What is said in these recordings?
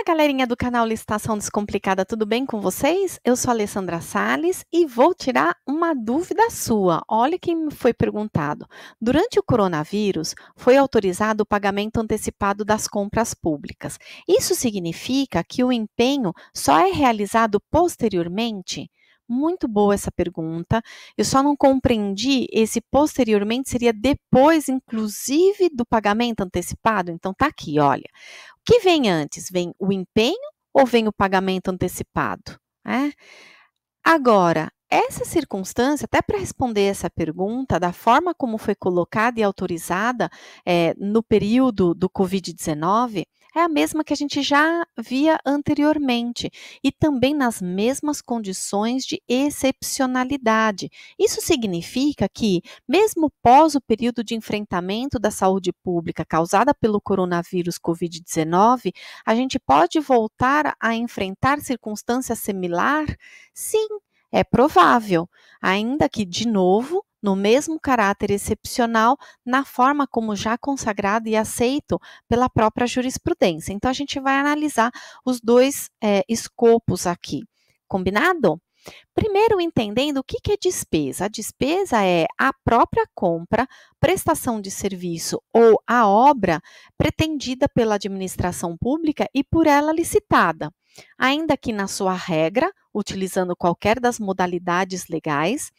Olá galerinha do canal Licitação Descomplicada, tudo bem com vocês? Eu sou a Alessandra Sales e vou tirar uma dúvida sua. Olha quem me foi perguntado. Durante o coronavírus, foi autorizado o pagamento antecipado das compras públicas. Isso significa que o empenho só é realizado posteriormente? Muito boa essa pergunta. Eu só não compreendi esse posteriormente seria depois, inclusive, do pagamento antecipado. Então tá aqui, olha. O que vem antes? Vem o empenho ou vem o pagamento antecipado? É? Agora, essa circunstância, até para responder essa pergunta, da forma como foi colocada e autorizada é, no período do Covid-19, é a mesma que a gente já via anteriormente e também nas mesmas condições de excepcionalidade. Isso significa que, mesmo pós o período de enfrentamento da saúde pública causada pelo coronavírus Covid-19, a gente pode voltar a enfrentar circunstâncias similar? Sim, é provável, ainda que, de novo, no mesmo caráter excepcional, na forma como já consagrado e aceito pela própria jurisprudência. Então, a gente vai analisar os dois é, escopos aqui. Combinado? Primeiro, entendendo o que é despesa. A despesa é a própria compra, prestação de serviço ou a obra pretendida pela administração pública e por ela licitada, ainda que na sua regra, utilizando qualquer das modalidades legais,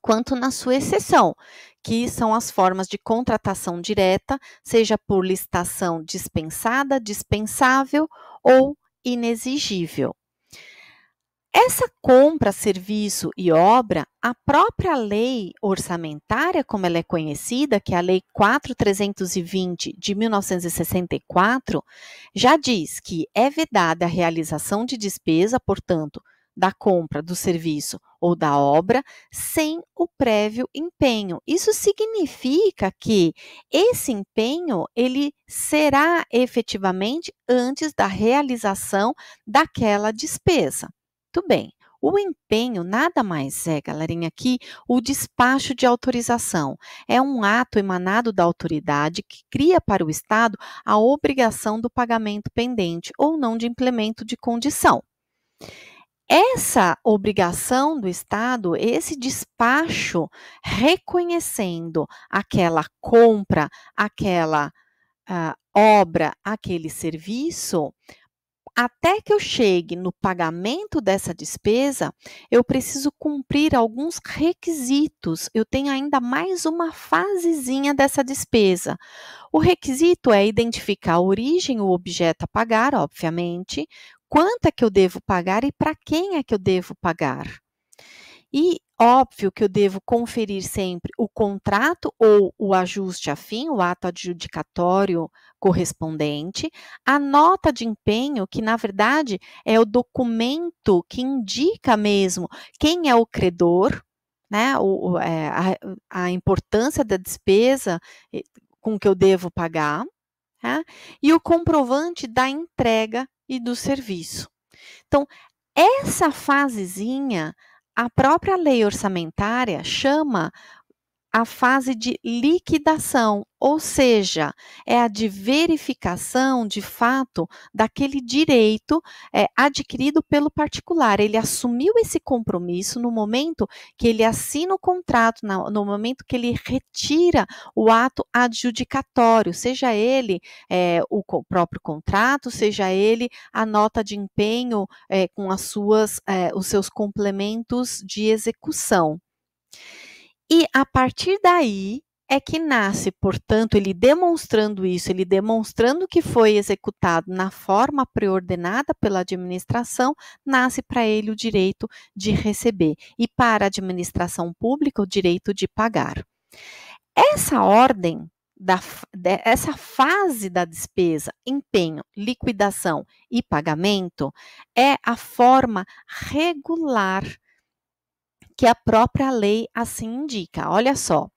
quanto na sua exceção, que são as formas de contratação direta, seja por licitação dispensada, dispensável ou inexigível. Essa compra, serviço e obra, a própria lei orçamentária, como ela é conhecida, que é a Lei 4320 de 1964, já diz que é vedada a realização de despesa, portanto, da compra, do serviço ou da obra sem o prévio empenho. Isso significa que esse empenho ele será efetivamente antes da realização daquela despesa. Tudo bem. O empenho nada mais é, galerinha, que o despacho de autorização. É um ato emanado da autoridade que cria para o Estado a obrigação do pagamento pendente ou não de implemento de condição. Essa obrigação do Estado, esse despacho reconhecendo aquela compra, aquela uh, obra, aquele serviço, até que eu chegue no pagamento dessa despesa, eu preciso cumprir alguns requisitos. Eu tenho ainda mais uma fasezinha dessa despesa. O requisito é identificar a origem, o objeto a pagar, obviamente, quanto é que eu devo pagar e para quem é que eu devo pagar. E óbvio que eu devo conferir sempre o contrato ou o ajuste afim, o ato adjudicatório correspondente, a nota de empenho, que na verdade é o documento que indica mesmo quem é o credor, né, o, é, a, a importância da despesa eh, com que eu devo pagar. Né? E o comprovante da entrega e do serviço. Então, essa fasezinha, a própria lei orçamentária chama a fase de liquidação, ou seja, é a de verificação de fato daquele direito é, adquirido pelo particular. Ele assumiu esse compromisso no momento que ele assina o contrato, no momento que ele retira o ato adjudicatório, seja ele é, o próprio contrato, seja ele a nota de empenho é, com as suas, os seus complementos de execução. E a partir daí é que nasce, portanto, ele demonstrando isso, ele demonstrando que foi executado na forma preordenada pela administração, nasce para ele o direito de receber e para a administração pública o direito de pagar. Essa ordem da, de, essa fase da despesa, empenho, liquidação e pagamento é a forma regular que a própria lei assim indica. Olha só.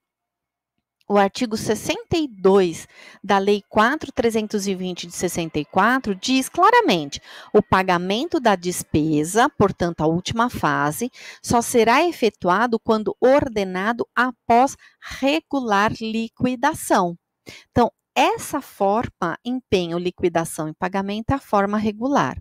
O artigo 62 da Lei 4320 de 64 diz claramente: o pagamento da despesa, portanto, a última fase, só será efetuado quando ordenado após regular liquidação. Então, essa forma, empenho, liquidação e pagamento, é a forma regular.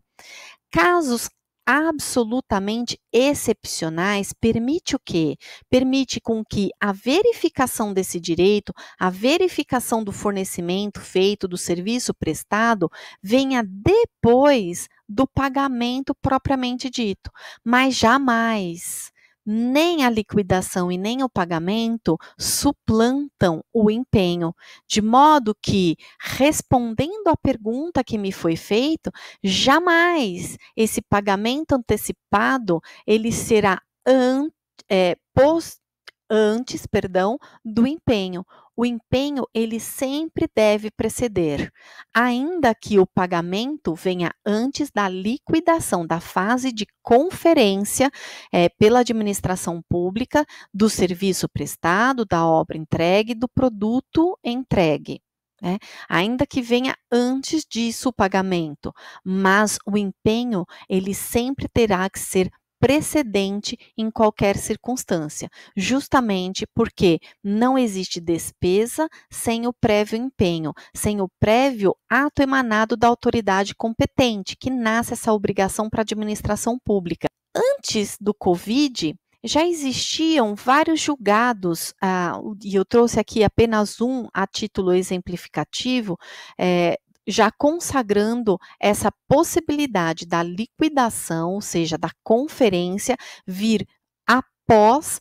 Casos absolutamente excepcionais permite o quê? Permite com que a verificação desse direito, a verificação do fornecimento feito, do serviço prestado, venha depois do pagamento propriamente dito, mas jamais nem a liquidação e nem o pagamento suplantam o empenho, de modo que, respondendo à pergunta que me foi feita, jamais esse pagamento antecipado ele será an, é, eh, post, antes, perdão, do empenho. O empenho ele sempre deve preceder, ainda que o pagamento venha antes da liquidação da fase de conferência é, pela administração pública do serviço prestado, da obra entregue, do produto entregue. É, ainda que venha antes disso o pagamento, mas o empenho ele sempre terá que ser precedente em qualquer circunstância, justamente porque não existe despesa sem o prévio empenho, sem o prévio ato emanado da autoridade competente, que nasce essa obrigação para a administração pública. Antes do Covid, já existiam vários julgados, ah, e eu trouxe aqui apenas um a título exemplificativo, é, já consagrando essa possibilidade da liquidação, ou seja, da conferência, vir após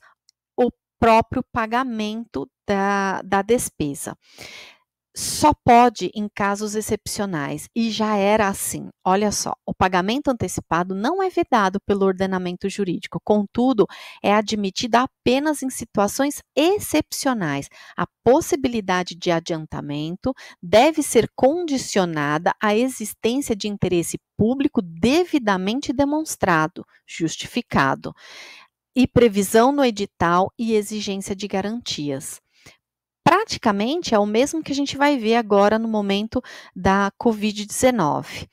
o próprio pagamento da, da despesa só pode em casos excepcionais, e já era assim. Olha só, o pagamento antecipado não é vedado pelo ordenamento jurídico, contudo, é admitida apenas em situações excepcionais. A possibilidade de adiantamento deve ser condicionada à existência de interesse público devidamente demonstrado, justificado, e previsão no edital e exigência de garantias praticamente é o mesmo que a gente vai ver agora no momento da Covid-19.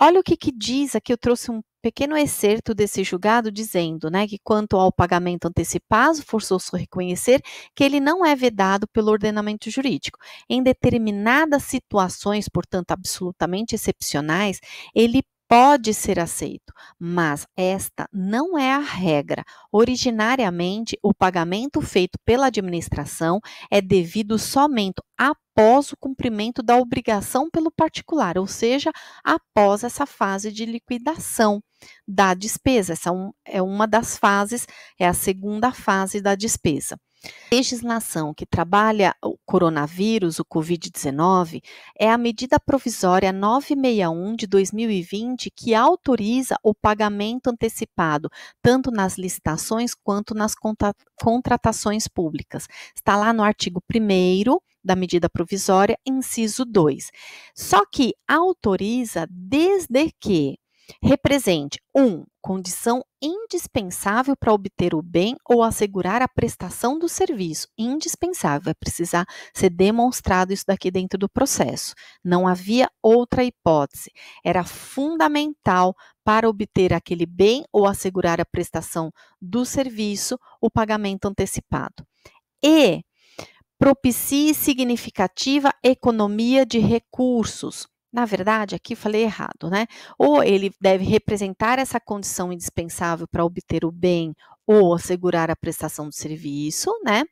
Olha o que, que, diz aqui, eu trouxe um pequeno excerto desse julgado dizendo né, que, quanto ao pagamento antecipado, forçou-se a reconhecer que ele não é vedado pelo ordenamento jurídico. Em determinadas situações, portanto, absolutamente excepcionais, ele pode ser aceito, mas esta não é a regra. Originariamente, o pagamento feito pela administração é devido somente após o cumprimento da obrigação pelo particular, ou seja, após essa fase de liquidação da despesa. Essa é, é uma das fases, é a segunda fase da despesa legislação que trabalha o coronavírus, o Covid-19, é a medida provisória 961 de 2020 que autoriza o pagamento antecipado, tanto nas licitações quanto nas contratações públicas. Está lá no artigo 1 da medida provisória, inciso 2. Só que autoriza desde que represente Um, condição indispensável para obter o bem ou assegurar a prestação do serviço. Indispensável, vai precisar ser demonstrado isso daqui dentro do processo. Não havia outra hipótese. Era fundamental para obter aquele bem ou assegurar a prestação do serviço o pagamento antecipado. E propicie significativa economia de recursos na verdade, aqui falei errado, né? Ou ele deve representar essa condição indispensável para obter o bem ou assegurar a prestação do serviço, né?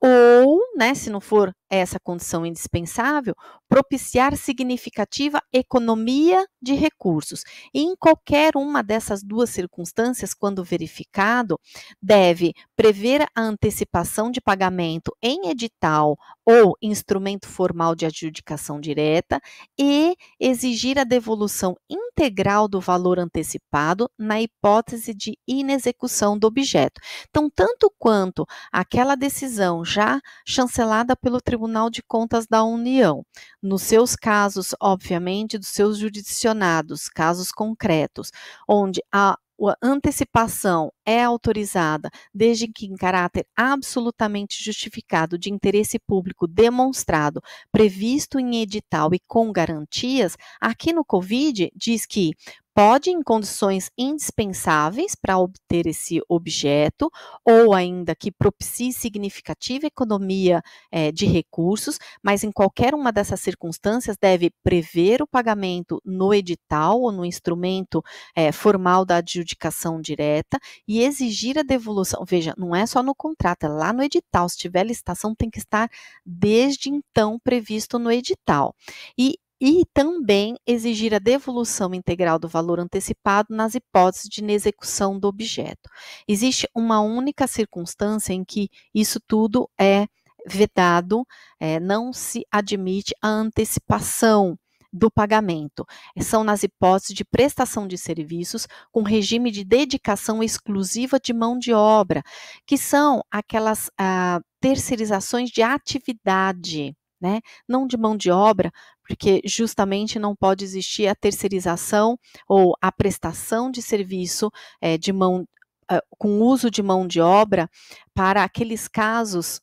Ou, né, se não for essa condição indispensável, propiciar significativa economia de recursos. E em qualquer uma dessas duas circunstâncias, quando verificado, deve prever a antecipação de pagamento em edital ou instrumento formal de adjudicação direta e exigir a devolução integral do valor antecipado na hipótese de inexecução do objeto. Então, tanto quanto aquela decisão já chancelada pelo Tribunal de Contas da União nos seus casos, obviamente, dos seus jurisdicionados, casos concretos, onde a a antecipação é autorizada desde que em caráter absolutamente justificado de interesse público demonstrado, previsto em edital e com garantias, aqui no Covid diz que pode, em condições indispensáveis para obter esse objeto, ou ainda que propicie significativa economia é, de recursos, mas em qualquer uma dessas circunstâncias deve prever o pagamento no edital ou no instrumento é, formal da adjudicação direta e exigir a devolução. Veja, não é só no contrato, é lá no edital. Se tiver licitação, tem que estar desde então previsto no edital. E e também exigir a devolução integral do valor antecipado nas hipóteses de inexecução do objeto. Existe uma única circunstância em que isso tudo é vedado, é, não se admite a antecipação do pagamento. São nas hipóteses de prestação de serviços com regime de dedicação exclusiva de mão de obra, que são aquelas ah, terceirizações de atividade. Né? Não de mão de obra, porque justamente não pode existir a terceirização ou a prestação de serviço é, de mão, é, com uso de mão de obra para aqueles casos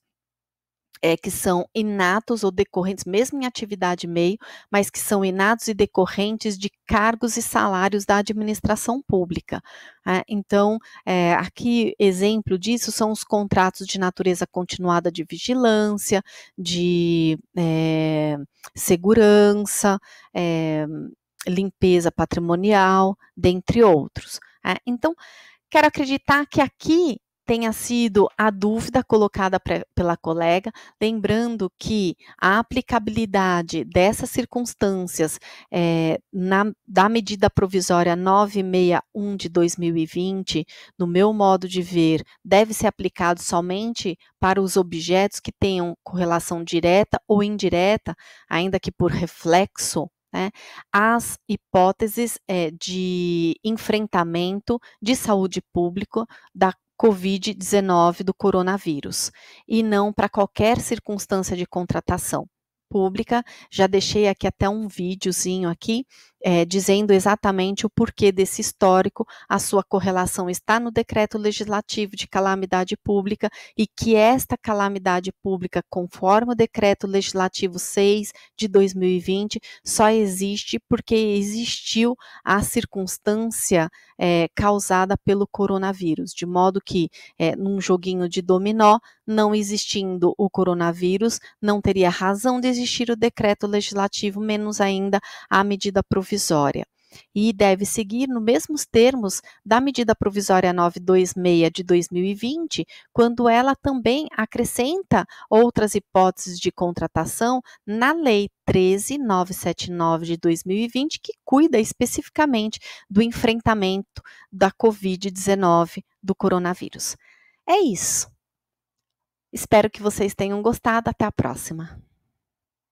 é, que são inatos ou decorrentes, mesmo em atividade meio, mas que são inatos e decorrentes de cargos e salários da administração pública. É, então, é, aqui exemplo disso são os contratos de natureza continuada de vigilância, de eh, segurança, limpeza patrimonial, dentre outros. Né? então, quero acreditar que aqui tenha sido a dúvida colocada pra, pela colega, lembrando que a aplicabilidade dessas circunstâncias é, na, da medida provisória 961 de 2020, no meu modo de ver, deve ser aplicado somente para os objetos que tenham correlação direta ou indireta, ainda que por reflexo, né, as hipóteses é, de enfrentamento de saúde pública da Covid-19 do coronavírus, e não para qualquer circunstância de contratação pública. Já deixei aqui até um videozinho aqui é, dizendo exatamente o porquê desse histórico. A sua correlação está no decreto legislativo de calamidade pública e que esta calamidade pública, conforme o decreto legislativo 6 de 2020, só existe porque existiu a circunstância é, causada pelo coronavírus, de modo que é, num joguinho de dominó, não existindo o coronavírus, não teria razão de existir o decreto legislativo, menos ainda a medida provisória e deve seguir nos mesmos termos da medida provisória 926 de 2020, quando ela também acrescenta outras hipóteses de contratação na lei 13979 de 2020, que cuida especificamente do enfrentamento da COVID-19 do coronavírus. É isso. Espero que vocês tenham gostado. Até a próxima.